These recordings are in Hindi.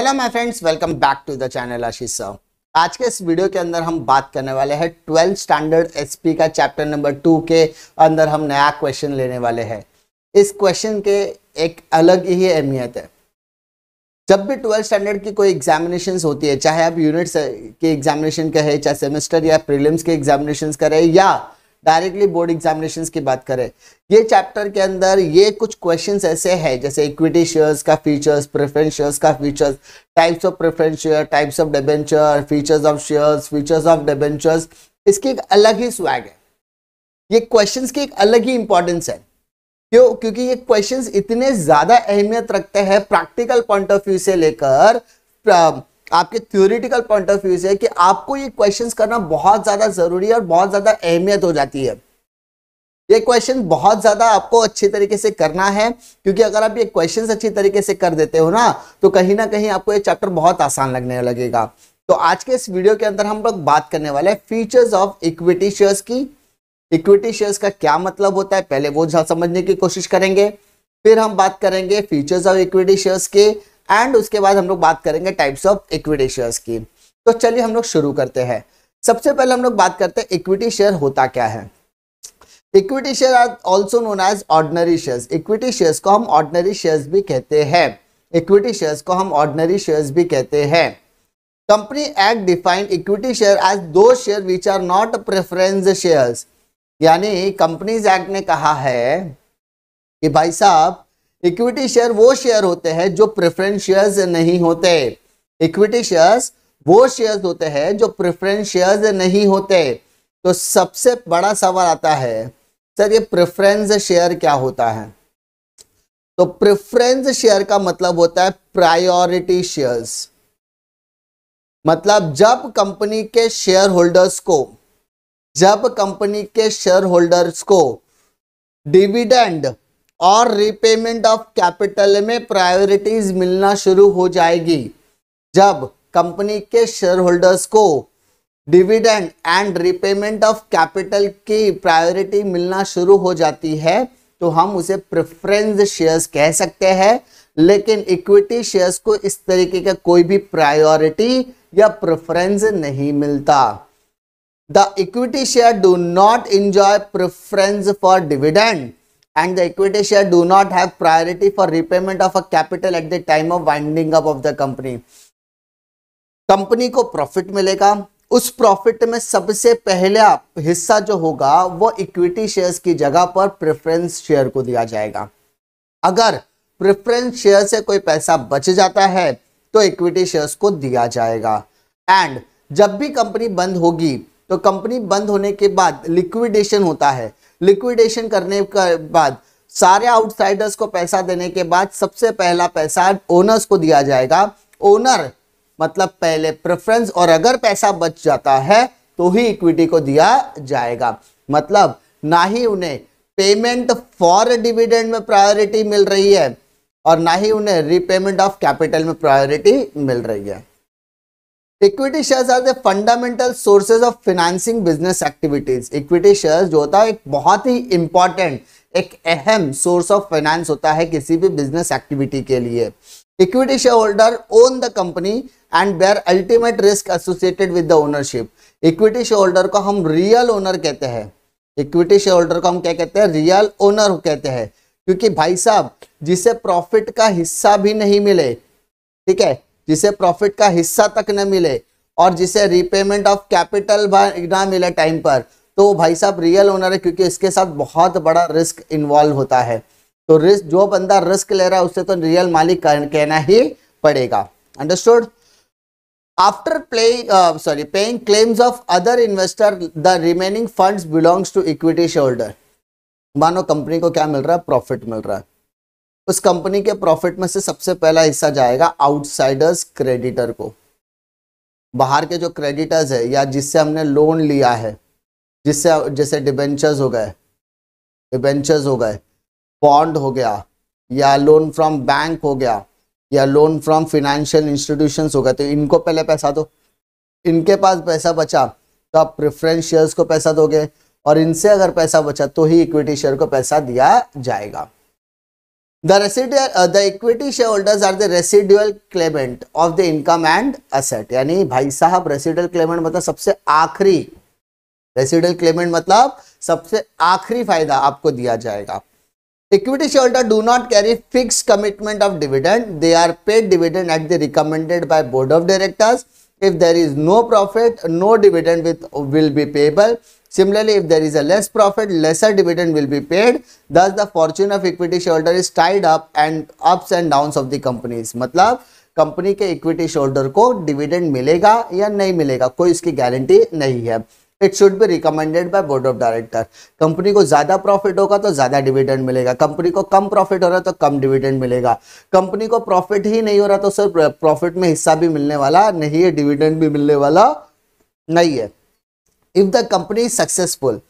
Hello my friends welcome back to the channel Ashish sir आज के इस वीडियो के अंदर हम बात करने वाले हैं ट्वेल्थ स्टैंडर्ड एसपी का चैप्टर नंबर टू के अंदर हम नया क्वेश्चन लेने वाले हैं इस क्वेश्चन के एक अलग ही अहमियत है जब भी ट्वेल्थ स्टैंडर्ड की कोई एग्जामिनेशन होती है चाहे आप यूनिट्स की एग्जामिनेशन कहे चाहे सेमेस्टर या प्रिलियम्स के एग्जामिनेशन करें या डायरेक्टली बोर्ड एग्जामिनेशन की बात करें ये चैप्टर के अंदर ये कुछ क्वेश्चन ऐसे है जैसे इक्विटी शेयर्स का फीचर्स प्रेफरेंस शेयर्स का features types of preference share types of debenture features of shares features of debentures इसकी एक अलग ही स्वैग है ये क्वेश्चन की एक अलग ही इंपॉर्टेंस है क्यों क्योंकि ये क्वेश्चन इतने ज्यादा अहमियत रखते हैं प्रैक्टिकल पॉइंट ऑफ व्यू से लेकर आपके थ्योरिटिकल पॉइंट ऑफ व्यू से कि आपको ये क्वेश्चंस करना बहुत ज़्यादा ज़रूरी है और बहुत ज़्यादा अहमियत हो जाती है ये क्वेश्चन बहुत ज्यादा आपको अच्छे तरीके से करना है क्योंकि अगर आप ये क्वेश्चन अच्छी तरीके से कर देते हो ना तो कहीं ना कहीं आपको ये चैप्टर बहुत आसान लगने लगेगा तो आज के इस वीडियो के अंदर हम लोग बात करने वाले हैं फीचर्स ऑफ इक्विटी शेयर्स की इक्विटी शेयर्स का क्या मतलब होता है पहले वो समझने की कोशिश करेंगे फिर हम बात करेंगे फीचर्स ऑफ इक्विटी शेयर्स के एंड उसके बाद हम लोग बात करेंगे टाइप्स ऑफ इक्विटी शेयर्स की तो चलिए हम लोग शुरू करते हैं सबसे पहले हम लोग बात करते हैं इक्विटी शेयर होता क्या है equity share are also known as ordinary shares equity shares को हम ऑर्डनरी शेयर्स भी कहते हैं इक्विटी शेयर्स को हम ऑर्डनरी शेयर्स भी कहते हैं company act defined equity share as those share which are not preference shares यानी कंपनीज एक्ट ने कहा है कि भाई साहब इक्विटी शेयर वो शेयर होते हैं जो प्रेफरेंस शेयर्स नहीं होते इक्विटी शेयर्स वो शेयर्स होते हैं जो प्रेफरेंस शेयर्स नहीं होते तो सबसे बड़ा सवाल आता है सर ये प्रेफरेंस शेयर क्या होता है तो प्रेफरेंस शेयर का मतलब होता है प्रायोरिटी शेयर्स मतलब जब कंपनी के शेयर होल्डर्स को जब कंपनी के शेयर होल्डर्स को डिविडेंड और रिपेमेंट ऑफ कैपिटल में प्रायोरिटीज मिलना शुरू हो जाएगी जब कंपनी के शेयर होल्डर्स को dividend and repayment of capital की प्रायोरिटी मिलना शुरू हो जाती है तो हम उसे प्रेफरेंस शेयर्स कह सकते हैं लेकिन इक्विटी शेयर्स को इस तरीके का कोई भी प्रायोरिटी या प्रेफरेंस नहीं मिलता the equity share do not enjoy preference for dividend and the equity share do not have priority for repayment of a capital at the time of winding up of the company company को प्रॉफिट मिलेगा उस प्रॉफिट में सबसे पहला हिस्सा जो होगा वो इक्विटी शेयर्स की जगह पर प्रेफरेंस शेयर को दिया जाएगा अगर प्रेफरेंस शेयर से कोई पैसा बच जाता है तो इक्विटी शेयर्स को दिया जाएगा एंड जब भी कंपनी बंद होगी तो कंपनी बंद होने के बाद लिक्विडेशन होता है लिक्विडेशन करने के बाद सारे आउटसाइडर्स को पैसा देने के बाद सबसे पहला पैसा ओनर्स को दिया जाएगा ओनर मतलब पहले प्रेफरेंस और अगर पैसा बच जाता है तो ही इक्विटी को दिया जाएगा मतलब ना ही उन्हें पेमेंट फॉर डिविडेंड में प्रायोरिटी मिल रही है और ना ही उन्हें रिपेमेंट ऑफ कैपिटल में प्रायोरिटी मिल रही है equity shares are the fundamental sources of financing business activities equity shares जो होता है एक बहुत ही इंपॉर्टेंट एक अहम सोर्स ऑफ फाइनेंस होता है किसी भी बिजनेस एक्टिविटी के लिए equity share shareholder own the company and bear ultimate risk associated with the ownership equity share shareholder को हम रियल ओनर कहते हैं इक्विटी शेयर होल्डर को हम क्या कहते हैं रियल ओनर कहते हैं क्योंकि भाई साहब जिसे प्रॉफिट का हिस्सा भी नहीं मिले ठीक है जिसे प्रॉफिट का हिस्सा तक न मिले और जिसे रिपेमेंट ऑफ कैपिटल ना मिले टाइम पर तो भाई साहब रियल ओनर है क्योंकि इसके साथ बहुत बड़ा रिस्क इन्वॉल्व होता है तो रिस्क जो बंदा रिस्क ले रहा है उससे तो रियल मालिक कहना ही पड़ेगा understood after play sorry paying claims of other investor the remaining funds belongs to equity shareholder मानो कंपनी को क्या मिल रहा है प्रॉफिट मिल रहा है उस कंपनी के प्रॉफिट में से सबसे पहला हिस्सा जाएगा आउटसाइडर्स क्रेडिटर को बाहर के जो क्रेडिटर्स है या जिससे हमने लोन लिया है जिससे जैसे डिबेंचर्स हो गए डिबेंचर्स हो गए बॉन्ड हो गया या लोन फ्रॉम बैंक हो गया या लोन फ्रॉम फिनेंशियल इंस्टीट्यूशन हो गए तो इनको पहले पैसा दो इनके पास पैसा बचा तो आप प्रिफरेंस शेयर्स को पैसा दोगे और इनसे अगर पैसा बचा तो ही इक्विटी शेयर को पैसा दिया जाएगा The residual, uh, the equity shareholders are the residual claimant of the income and asset. yani bhai sahab residual claimant matlab sabse aakhri residual claimant matlab sabse aakhri fayda aapko diya jayega Equity shareholder do not carry fixed commitment of dividend. They are paid dividend at the recommended by board of directors. If there is no profit, no dividend with, will be payable. Similarly, if there is a less profit, lesser dividend will be paid. Thus, the fortune of equity shareholder is tied up and ups and downs of the is मतलब कंपनी के इक्विटी शोल्डर को डिविडेंड मिलेगा या नहीं मिलेगा कोई इसकी गारंटी नहीं है it should be recommended by board of director company को ज्यादा प्रॉफिट होगा तो ज्यादा डिविडेंड मिलेगा कंपनी को कम प्रॉफिट हो रहा है तो कम डिविडेंड मिलेगा कंपनी को प्रॉफिट ही नहीं हो रहा तो सर प्रॉफिट में हिस्सा भी मिलने वाला नहीं है डिविडेंड भी मिलने वाला नहीं है if the company is successful.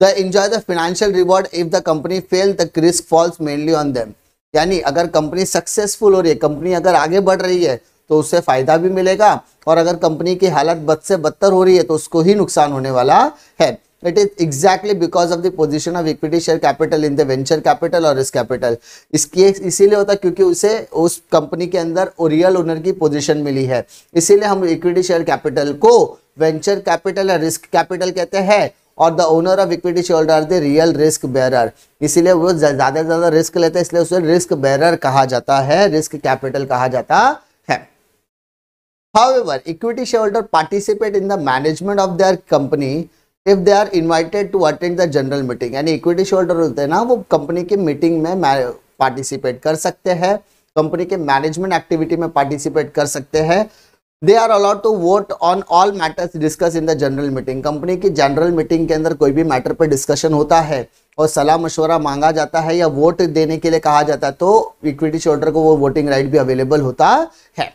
They enjoy the financial reward. If the company fail, the risk falls mainly on them. यानी अगर कंपनी सक्सेसफुल हो रही है कंपनी अगर आगे बढ़ रही है तो उससे फायदा भी मिलेगा और अगर कंपनी की हालत बद से बदतर हो रही है तो उसको ही नुकसान होने वाला है it is exactly because of the position of equity share capital in the venture capital और रिस्क कैपिटल इसकी इसीलिए होता है क्योंकि उसे उस कंपनी के अंदर रियल ओनर की पोजिशन मिली है इसीलिए हम इक्विटी शेयर कैपिटल को वेंचर कैपिटल या रिस्क कैपिटल कहते हैं और the owner of equity share are the real risk bearer इसीलिए वो ज़्यादा से ज़्यादा रिस्क लेते हैं इसलिए उसे रिस्क बेरर कहा जाता है रिस्क कैपिटल कहा जाता है However, equity shareholder participate in the management of their company if they are invited to attend the general meeting. यानी equity shareholder होते हैं ना वो कंपनी की मीटिंग में पार्टिसिपेट कर सकते हैं कंपनी के मैनेजमेंट एक्टिविटी में पार्टिसिपेट कर सकते हैं they are allowed to vote on all matters discuss in the general meeting company की जनरल मीटिंग के अंदर कोई भी मैटर पर डिस्कशन होता है और सलाह मशवरा मांगा जाता है या वोट देने के लिए कहा जाता है तो इक्विटी शोल्डर को वो वोटिंग राइट भी अवेलेबल होता है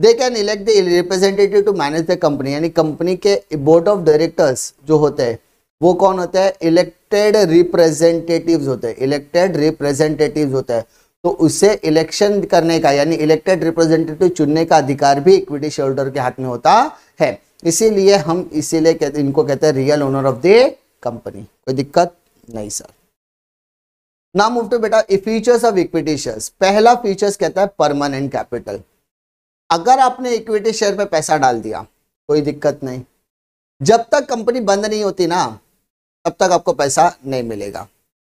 they can elect the representative to manage the company यानी कंपनी के बोर्ड ऑफ डायरेक्टर्स जो होते हैं वो कौन होते हैं इलेक्टेड रिप्रेजेंटेटिव होते हैं इलेक्टेड रिप्रेजेंटेटिव होते हैं तो उससे इलेक्शन करने का यानी इलेक्टेड रिप्रेजेंटेटिव चुनने का अधिकार भी इक्विटी शेयर होल्डर के हाथ में होता है इसीलिए हम इसीलिए इनको कहते हैं real owner of the company कोई दिक्कत नहीं सर ना मूव टू बेटा फीचर्स ऑफ इक्विटी शेयर्स पहला फीचर्स कहता है परमानेंट कैपिटल अगर आपने इक्विटी शेयर में पैसा डाल दिया कोई दिक्कत नहीं जब तक कंपनी बंद नहीं होती ना तब तक आपको पैसा नहीं मिलेगा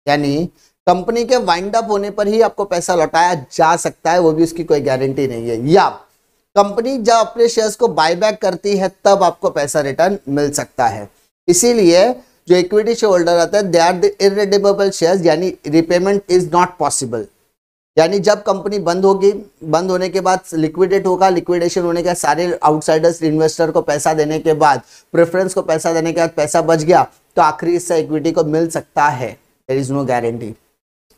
यानी कंपनी के वाइंड अप होने पर ही आपको पैसा लौटाया जा सकता है वो भी उसकी कोई गारंटी नहीं है या कंपनी जब अपने शेयर्स को बायबैक करती है तब आपको पैसा रिटर्न मिल सकता है इसीलिए जो इक्विटी शेयर होल्डर आते हैं they are the irredeemable shares यानी रिपेमेंट इज नॉट पॉसिबल यानी जब कंपनी बंद होगी बंद होने के बाद लिक्विडेट होगा लिक्विडेशन होने के सारे आउटसाइडर्स इन्वेस्टर को पैसा देने के बाद प्रेफरेंस को पैसा देने के बाद पैसा बच गया तो आखिरी हिस्सा इक्विटी को मिल सकता है देर इज नो गारंटी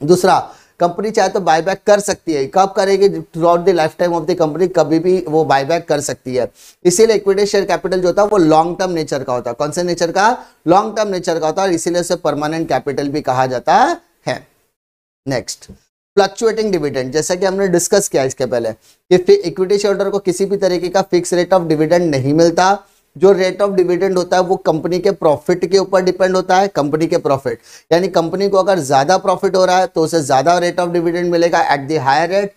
दूसरा कंपनी चाहे तो बायबैक कर सकती है कब करेगी throughout the lifetime of the company कभी भी वो बायबैक कर सकती है इसीलिए इक्विटी शेयर कैपिटल जो होता है वो लॉन्ग टर्म नेचर का होता है कौन से नेचर का लॉन्ग टर्म नेचर का होता है और इसीलिए उसे परमानेंट कैपिटल भी कहा जाता है नेक्स्ट फ्लक्चुएटिंग डिविडेंड जैसा कि हमने डिस्कस किया इसके पहले कि इक्विटी शेयर होल्डर को किसी भी तरीके का फिक्स रेट ऑफ डिविडेंड नहीं मिलता जो रेट ऑफ डिविडेंड होता है वो कंपनी के प्रॉफिट के ऊपर डिपेंड होता है कंपनी के प्रॉफिट यानी कंपनी को अगर ज़्यादा प्रॉफिट हो रहा है तो उसे ज़्यादा रेट ऑफ डिविडेंड मिलेगा एट दी हायर रेट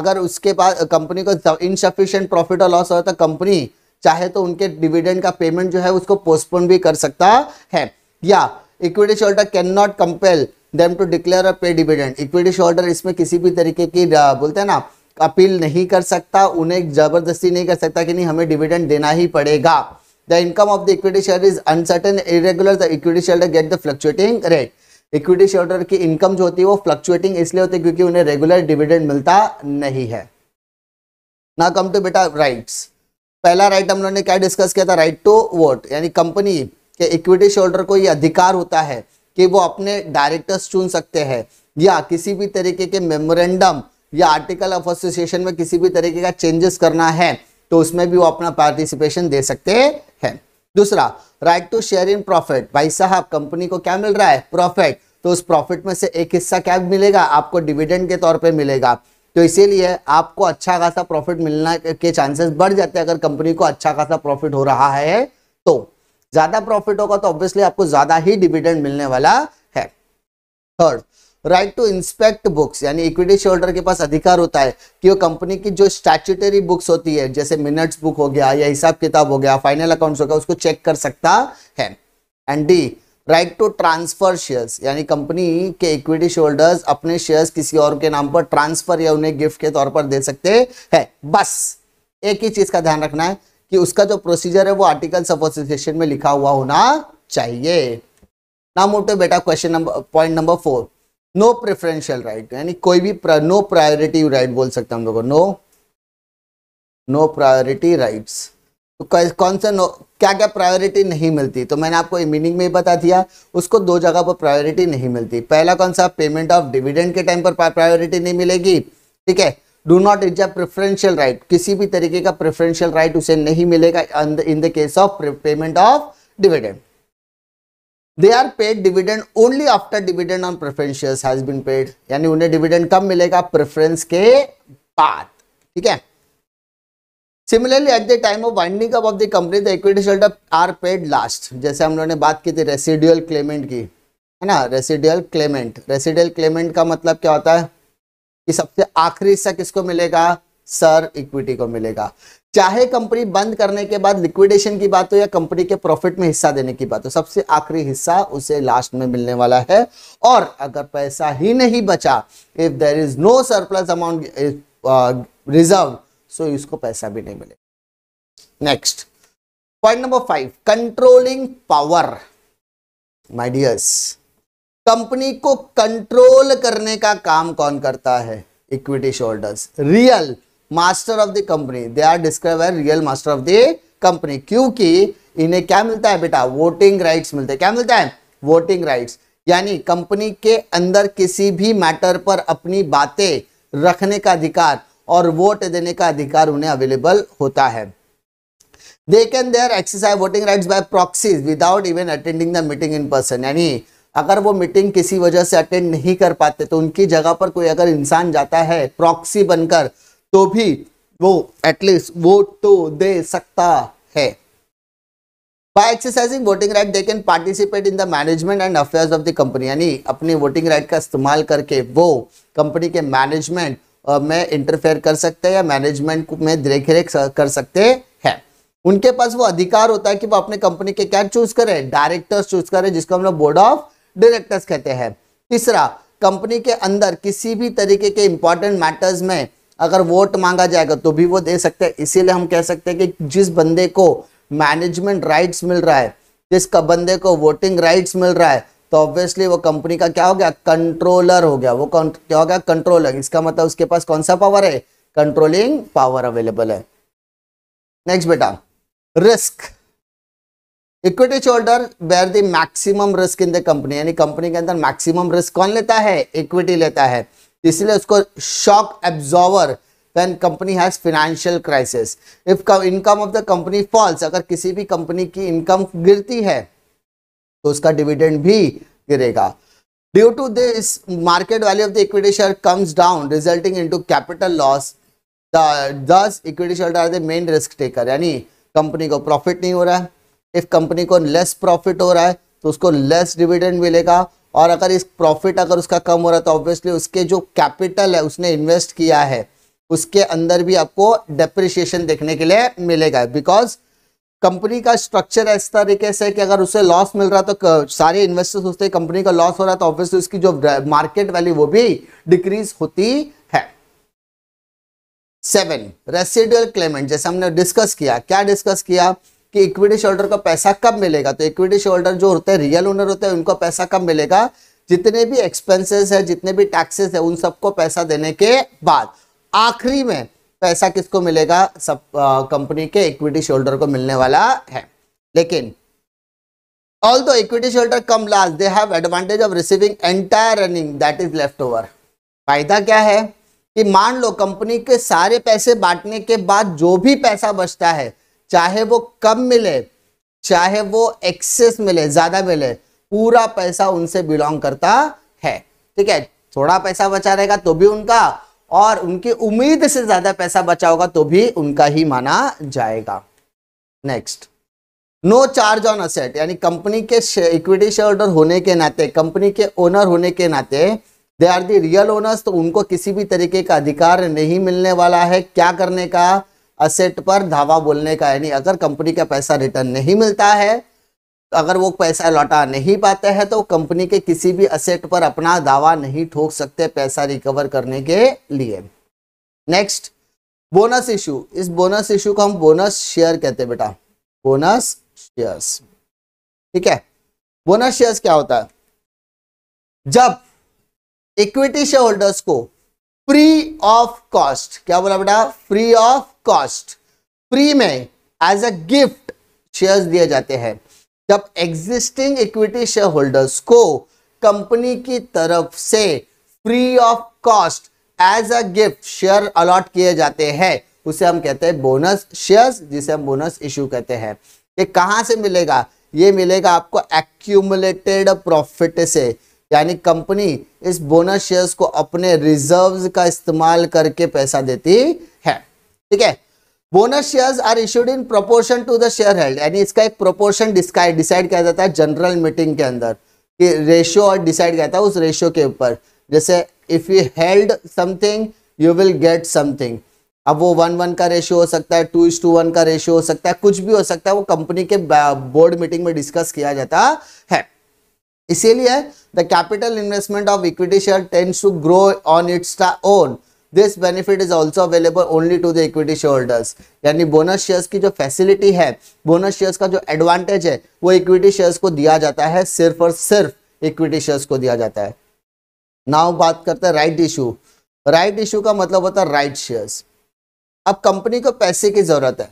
अगर उसके पास कंपनी को इनसफिशियंट प्रॉफिट और लॉस हो तो कंपनी चाहे तो उनके डिविडेंड का पेमेंट जो है उसको पोस्टपोन भी कर सकता है या equity shareholder cannot compel them to declare a pay dividend equity shoulder इसमें किसी भी तरीके की बोलते हैं ना अपील नहीं कर सकता उन्हें जबरदस्ती नहीं कर सकता कि नहीं हमें डिविडेंड देना ही पड़ेगा the income of the equity share is uncertain irregular the equity share get the fluctuating rate equity share की इनकम जो होती है वो फ्लक्चुएटिंग इसलिए होती है क्योंकि उन्हें रेगुलर डिविडेंड मिलता नहीं है ना कम टू बेटा राइट्स पहला राइट हम लोगों ने क्या डिस्कस किया था राइट टू वोट यानी कंपनी के इक्विटी शोल्डर को ये अधिकार होता है कि वो अपने डायरेक्टर्स चुन सकते हैं या किसी भी तरीके के मेमोरेंडम या आर्टिकल ऑफ एसोसिएशन में किसी भी तरीके का चेंजेस करना है तो उसमें भी वो अपना पार्टिसिपेशन दे सकते हैं दूसरा right to share in profit भाई साहब कंपनी को क्या मिल रहा है प्रॉफिट तो उस प्रॉफिट में से एक हिस्सा क्या मिलेगा आपको डिविडेंड के तौर पे मिलेगा तो इसीलिए आपको अच्छा खासा प्रॉफिट मिलना के चांसेस बढ़ जाते हैं अगर कंपनी को अच्छा खासा प्रॉफिट हो रहा है तो ज्यादा प्रॉफिट होगा तो ऑब्वियसली आपको ज्यादा ही डिविडेंड मिलने वाला है third right to inspect books यानी इक्विटी शोल्डर के पास अधिकार होता है कि वो कंपनी की जो स्टैट्यूटरी बुक्स होती है जैसे मिनट्स बुक हो गया या हिसाब किताब हो गया फाइनल अकाउंट्स हो गया उसको चेक कर सकता है and the right to transfer shares यानी कंपनी के इक्विटी शोल्डर्स अपने शेयर्स किसी और के नाम पर ट्रांसफर या उन्हें गिफ्ट के तौर पर दे सकते हैं बस एक ही चीज का ध्यान रखना है कि उसका जो प्रोसीजर है वो आर्टिकल्स ऑफ एसोसिएशन में लिखा हुआ होना चाहिए नाम मोटे बेटा question number point number four no preferential right यानी कोई भी नो प्रायोरिटी राइट बोल सकते हैं हम लोगों नो नो प्रायोरिटी राइट्स तो कौन सा नो क्या क्या प्रायोरिटी नहीं मिलती तो मैंने आपको मीनिंग में ही बता दिया उसको दो जगह पर प्रायोरिटी नहीं मिलती पहला कौन सा पेमेंट ऑफ डिविडेंड के टाइम पर प्रायोरिटी नहीं मिलेगी ठीक है do not is a preferential right किसी भी तरीके का प्रेफरेंशियल राइट right उसे नहीं मिलेगा in the case of payment of dividend they are paid dividend only after dividend on preference has been paid यानी उन्हें डिविडेंड कब मिलेगा प्रेफरेंस के बाद ठीक है similarly at the time of winding up of the company the equity shareholder are paid last जैसे हम लोगों ने बात की थी रेसिडुअल क्लेमेंट की है ना रेसिडुअल क्लेमेंट रेसिडुअल क्लेमेंट का मतलब क्या होता है कि सबसे आखिरी हिस्सा किसको मिलेगा सर इक्विटी को मिलेगा चाहे कंपनी बंद करने के बाद लिक्विडेशन की बात हो या कंपनी के प्रॉफिट में हिस्सा देने की बात हो सबसे आखिरी हिस्सा उसे लास्ट में मिलने वाला है और अगर पैसा ही नहीं बचा if there is no surplus amount reserve so इसको पैसा भी नहीं मिलेगा next point number five controlling power my dear dears company को कंट्रोल करने का काम कौन करता है equity shareholders real master of the company they are describe as real master of the company क्योंकि इन्हें क्या मिलता है बेटा वोटिंग राइट्स मिलते हैं क्या मिलता है वोटिंग राइट्स यानी कंपनी के अंदर किसी भी मैटर पर अपनी बातें रखने का अधिकार और वोट देने का अधिकार उन्हें अवेलेबल होता है they can their exercise voting rights by proxies without even attending the meeting in person यानी अगर वो मीटिंग किसी वजह से अटेंड नहीं कर पाते तो उनकी जगह पर कोई अगर इंसान जाता है प्रॉक्सी बनकर तो भी वो एटलीस्ट वोट तो दे सकता है by exercising voting right they can participate in the management and affairs of the company यानी अपनी वोटिंग राइट का इस्तेमाल करके वो कंपनी के मैनेजमेंट में इंटरफेयर कर सकते हैं या मैनेजमेंट में देख रेख कर सकते हैं उनके पास वो अधिकार होता है कि वो अपने कंपनी के क्या चूज करें डायरेक्टर्स चूज करें जिसको हम लोग बोर्ड ऑफ डायरेक्टर्स कहते हैं तीसरा कंपनी के अंदर किसी भी तरीके के इंपॉर्टेंट मैटर्स में अगर वोट मांगा जाएगा तो भी वो दे सकते हैं इसीलिए हम कह सकते हैं कि जिस बंदे को मैनेजमेंट राइट्स मिल रहा है जिस बंदे को वोटिंग राइट्स मिल रहा है तो ऑब्वियसली वो कंपनी का क्या हो गया कंट्रोलर हो गया वो क्या हो गया कंट्रोलर इसका मतलब उसके पास कौन सा पावर है कंट्रोलिंग पावर अवेलेबल है नेक्स्ट बेटा risk equity shareholder where the maximum risk in the company यानी कंपनी के अंदर मैक्सिमम रिस्क कौन लेता है इक्विटी लेता है इसलिए उसको shock absorber when company has financial crisis if income of the company falls अगर किसी भी कंपनी की इनकम गिरती है तो उसका डिविडेंड भी गिरेगा due to this market value of the equity share comes down resulting into capital loss thus equity share are the main risk taker यानी कंपनी को प्रॉफिट नहीं हो रहा है इफ कंपनी को लेस प्रॉफिट हो रहा है तो उसको लेस डिविडेंड मिलेगा और अगर इस प्रॉफिट अगर उसका कम हो रहा है तो ऑब्वियसली उसके जो कैपिटल है उसने इन्वेस्ट किया है उसके अंदर भी आपको डेप्रिशिएशन देखने के लिए मिलेगा बिकॉज कंपनी का स्ट्रक्चर इस तरीके से कि अगर उसे लॉस मिल रहा तो सारे इन्वेस्टर्स सोचते हैं कंपनी का लॉस हो रहा है तो ऑब्वियसली उसकी जो मार्केट वैल्यू वो भी डिक्रीज होती है सेवन रेसिडुअल क्लेमेंट जैसे हमने डिस्कस किया क्या डिस्कस किया कि इक्विटी शोल्डर को पैसा कब मिलेगा तो इक्विटी शोल्डर जो होते हैं रियल ओनर होते हैं उनको पैसा कब मिलेगा जितने भी एक्सपेंसेस है जितने भी टैक्सेस है उन सबको पैसा देने के बाद आखिरी में पैसा किसको मिलेगा सब कंपनी के इक्विटी शोल्डर को मिलने वाला है लेकिन although equity shareholder come last they have advantage of receiving entire remaining that is left over फायदा क्या है कि मान लो कंपनी के सारे पैसे बांटने के बाद जो भी पैसा बचता है चाहे वो कम मिले चाहे वो एक्सेस मिले ज्यादा मिले पूरा पैसा उनसे बिलोंग करता है ठीक है थोड़ा पैसा बचा रहेगा तो भी उनका और उनकी उम्मीद से ज्यादा पैसा बचा होगा तो भी उनका ही माना जाएगा next no charge on asset यानी कंपनी के इक्विटी शेयर होल्डर होने के नाते कंपनी के ओनर होने के नाते they are the real owners तो उनको किसी भी तरीके का अधिकार नहीं मिलने वाला है क्या करने का असेट पर धावा बोलने का यानी अगर कंपनी का पैसा रिटर्न नहीं मिलता है तो अगर वो पैसा लौटा नहीं पाते हैं तो कंपनी के किसी भी असेट पर अपना दावा नहीं ठोक सकते पैसा रिकवर करने के लिए नेक्स्ट बोनस इशू इस बोनस इशू को हम बोनस शेयर कहते हैं बेटा बोनस शेयर्स ठीक है बोनस शेयर्स क्या होता है जब इक्विटी शेयर होल्डर्स को फ्री ऑफ कॉस्ट क्या बोला बेटा फ्री ऑफ कॉस्ट फ्री में एज अ गिफ्ट शेयर्स दिए जाते हैं जब एग्जिस्टिंग इक्विटी शेयर होल्डर्स को कंपनी की तरफ से free of cost as a gift share allot किए जाते हैं उसे हम कहते हैं बोनस शेयर्स जिसे हम बोनस इश्यू कहते हैं ये कहां से मिलेगा ये मिलेगा आपको एक्यूमुलेटेड प्रॉफिट से यानी कंपनी इस बोनस शेयर्स को अपने रिजर्व्स का इस्तेमाल करके पैसा देती ठीक है bonus shares are issued in proportion to the share held यानी इसका एक प्रोपोर्शन डिसाइड किया जाता है जनरल मीटिंग के अंदर कि रेशियो और डिसाइड किया जाता है उस रेशियो के ऊपर जैसे if you held something you will get something अब वो वन वन का रेशियो हो सकता है टू इज टू वन का रेशियो हो सकता है कुछ भी हो सकता है वो कंपनी के बोर्ड मीटिंग में डिस्कस किया जाता है इसीलिए the capital investment of equity share tends to grow on its own this benefit is also available only to the equity holders यानी बोनस शेयर्स की जो फैसिलिटी है बोनस शेयर्स का जो एडवांटेज है वो इक्विटी शेयर्स को दिया जाता है सिर्फ और सिर्फ इक्विटी शेयर्स को दिया जाता है नाउ बात करते हैं राइट इशू राइट इशू का मतलब होता है राइट शेयर्स अब कंपनी को पैसे की जरूरत है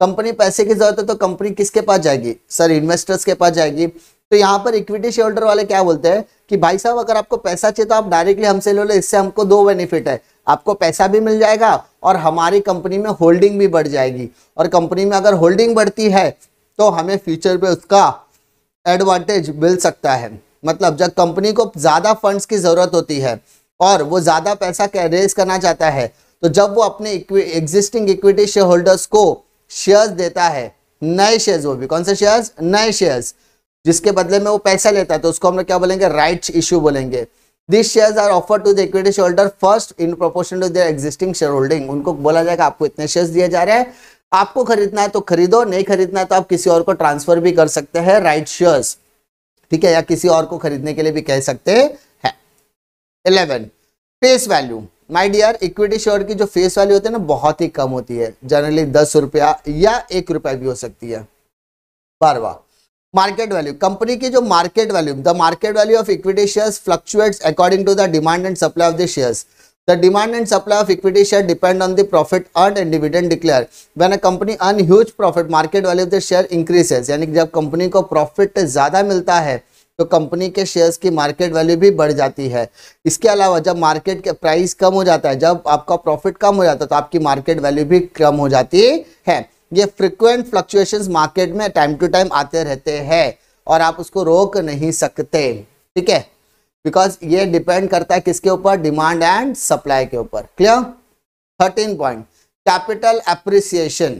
कंपनी पैसे की जरूरत है तो कंपनी किसके पास जाएगी सर इन्वेस्टर्स के पास जाएगी तो यहाँ पर इक्विटी शेयर होल्डर वाले क्या बोलते हैं कि भाई साहब अगर आपको पैसा चाहिए तो आप डायरेक्टली हमसे ले लो इससे हमको दो बेनिफिट है आपको पैसा भी मिल जाएगा और हमारी कंपनी में होल्डिंग भी बढ़ जाएगी और कंपनी में अगर होल्डिंग बढ़ती है तो हमें फ्यूचर पे उसका एडवांटेज मिल सकता है मतलब जब कंपनी को ज़्यादा फंड्स की ज़रूरत होती है और वो ज़्यादा पैसा रेज करना चाहता है तो जब वो अपने existing equity share holders shareholders shares देता है नए शेयर्स वो भी कौन से शेयर्स नए शेयर्स जिसके बदले में वो पैसा लेता है तो उसको हम लोग क्या बोलेंगे राइट इश्यू बोलेंगे this shares are offer to the equity shareholder first in proportion to their existing shareholding उनको बोला जाएगा आपको इतने शेयर्स दिए जा रहे हैं आपको खरीदना है तो खरीदो नहीं खरीदना है तो आप किसी और को ट्रांसफर भी कर सकते हैं राइट शेयर्स ठीक है या किसी और को खरीदने के लिए भी कह सकते हैं eleven face value my dear equity share की जो फेस वैल्यू होती है ना बहुत ही कम होती है जनरली दस रुपया या एक रुपया भी हो सकती है बारवा मार्केट वैल्यू कंपनी की जो market value the market value of equity shares fluctuates according to the demand and supply of the shares the demand and supply of equity share depend on the profit earn and dividend declare when a company earn huge profit market value of the share increases. यानी जब कंपनी को प्रॉफिट ज़्यादा मिलता है तो कंपनी के शेयर्स की मार्केट वैल्यू भी बढ़ जाती है इसके अलावा जब मार्केट के प्राइस कम हो जाता है जब आपका प्रॉफिट कम हो जाता है तो आपकी मार्केट वैल्यू भी कम हो जाती है ये फ्रिक्वेंट फ्लक्चुएशंस मार्केट में टाइम टू टाइम आते रहते हैं और आप उसको रोक नहीं सकते ठीक है बिकॉज ये डिपेंड करता है किसके ऊपर डिमांड एंड सप्लाई के ऊपर clear thirteen point capital appreciation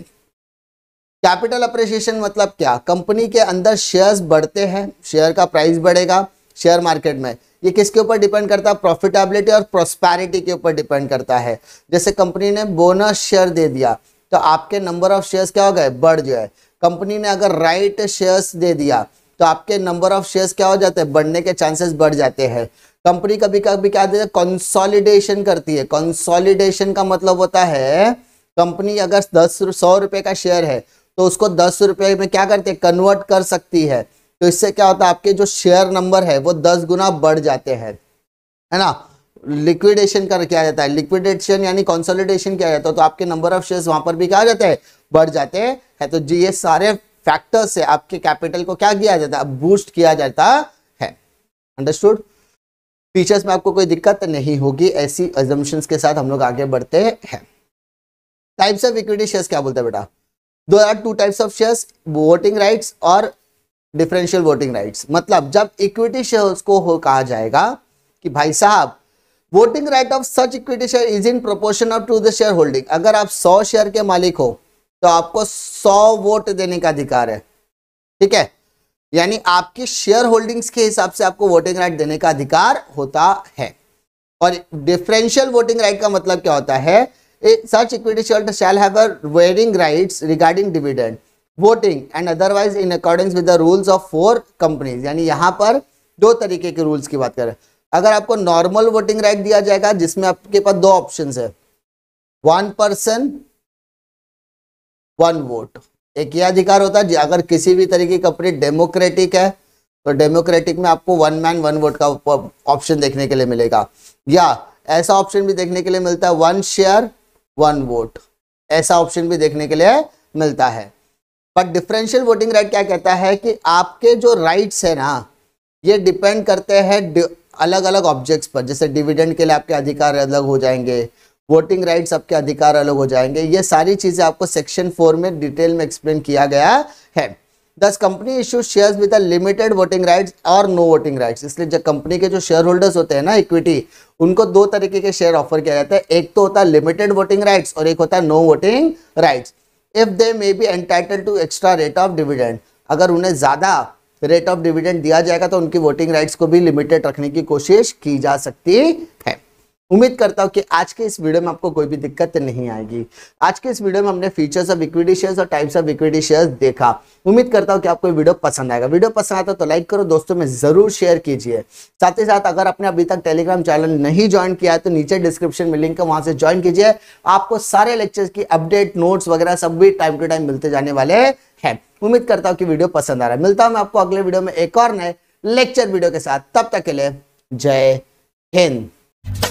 capital appreciation मतलब क्या कंपनी के अंदर शेयर्स बढ़ते हैं शेयर का प्राइस बढ़ेगा शेयर मार्केट में ये किसके ऊपर डिपेंड करता है प्रॉफिटेबिलिटी और प्रोस्पैरिटी के ऊपर डिपेंड करता है जैसे कंपनी ने बोनस शेयर दे दिया तो आपके नंबर ऑफ शेयर्स क्या हो गए बढ़ जाए कंपनी ने अगर राइट शेयर्स दे दिया तो आपके नंबर ऑफ शेयर्स क्या हो जाते हैं बढ़ने के चांसेस बढ़ जाते हैं कंपनी कभी कभी क्या देते कंसोलिडेशन करती है कंसोलिडेशन का मतलब होता है कंपनी अगर दस सौ रुपये का शेयर है तो उसको दस रुपए में क्या करते हैं कन्वर्ट कर सकती है तो इससे क्या होता है आपके जो शेयर नंबर है वो दस गुना बढ़ जाते हैं है ना लिक्विडेशन कर किया जाता है लिक्विडेशन यानी कंसोलिडेशन किया जाता है तो आपके नंबर ऑफ शेयर्स वहां पर भी क्या जाते हैं बढ़ जाते हैं तो ये सारे फैक्टर्स से आपके कैपिटल को क्या किया जाता है बूस्ट किया जाता है अंडरस्टूड फीचर्स में आपको कोई दिक्कत नहीं होगी ऐसी एजम्पन्स के साथ हम लोग आगे बढ़ते हैं टाइप्स ऑफ इक्विटी शेयर्स क्या बोलते हैं बेटा दो are two types of shares voting rights और डिफरेंशियल वोटिंग राइट्स मतलब जब इक्विटी शेयर्स को हो कहा जाएगा कि भाई साहब voting right of such equity share is in proportion of to the shareholding अगर आप 100 शेयर के मालिक हो तो आपको 100 वोट देने का अधिकार है ठीक है यानी आपकी शेयर होल्डिंग्स के हिसाब से आपको वोटिंग राइट देने का अधिकार होता है और डिफरेंशियल वोटिंग राइट का मतलब क्या होता है such equity share shall have varying regarding dividend voting and otherwise in according with the rules of for companies यानी यहां पर दो तरीके के रूल्स की बात करें अगर आपको नॉर्मल वोटिंग राइट दिया जाएगा जिसमें आपके पास दो ऑप्शन है वन पर्सन वन वोट एक ही अधिकार होता है अगर किसी भी तरीके की कंपनी डेमोक्रेटिक है तो डेमोक्रेटिक में आपको वन मैन वन वोट का ऑप्शन देखने के लिए मिलेगा या ऐसा ऑप्शन भी देखने के लिए मिलता है वन शेयर वन वोट ऐसा ऑप्शन भी देखने के लिए मिलता है बट डिफरेंशियल वोटिंग राइट क्या कहता है कि आपके जो राइट्स है ना ये डिपेंड करते हैं अलग अलग ऑब्जेक्ट्स पर जैसे डिविडेंड के लिए आपके अधिकार अलग हो जाएंगे वोटिंग राइट्स आपके अधिकार अलग हो जाएंगे ये सारी चीज़ें आपको सेक्शन फोर में डिटेल में एक्सप्लेन किया गया है दस company issue shares with limited voting rights और नो वोटिंग राइट्स इसलिए जब कंपनी के जो शेयर होल्डर्स होते हैं ना इक्विटी उनको दो तरीके के शेयर ऑफर किया जाता है एक तो होता है लिमिटेड वोटिंग राइट्स और एक होता है no voting rights if they may be entitle to extra rate of dividend अगर उन्हें ज़्यादा रेट ऑफ डिविडेंड दिया जाएगा तो उनकी वोटिंग राइट्स को भी लिमिटेड रखने की कोशिश की जा सकती है उम्मीद करता हूं कि आज के इस वीडियो में आपको कोई भी दिक्कत नहीं आएगी आज के इस वीडियो में हमने फीचर्स ऑफ इक्विटी शेयर्स और टाइप्स ऑफ इक्विटी शेयर्स देखा उम्मीद करता हूं कि आपको वीडियो पसंद आएगा वीडियो पसंद आता तो लाइक तो करो दोस्तों में जरूर शेयर कीजिए साथ ही साथ अगर आपने अभी तक टेलीग्राम चैनल नहीं ज्वाइन किया है तो नीचे डिस्क्रिप्शन में लिंक है वहां से ज्वाइन कीजिए आपको सारे लेक्चर्स की अपडेट नोट्स वगैरह सब भी टाइम टू टाइम मिलते जाने वाले उम्मीद करता हूं कि वीडियो पसंद आ रहा है मिलता हूं मैं आपको अगले वीडियो में एक और नए लेक्चर वीडियो के साथ तब तक के लिए जय हिंद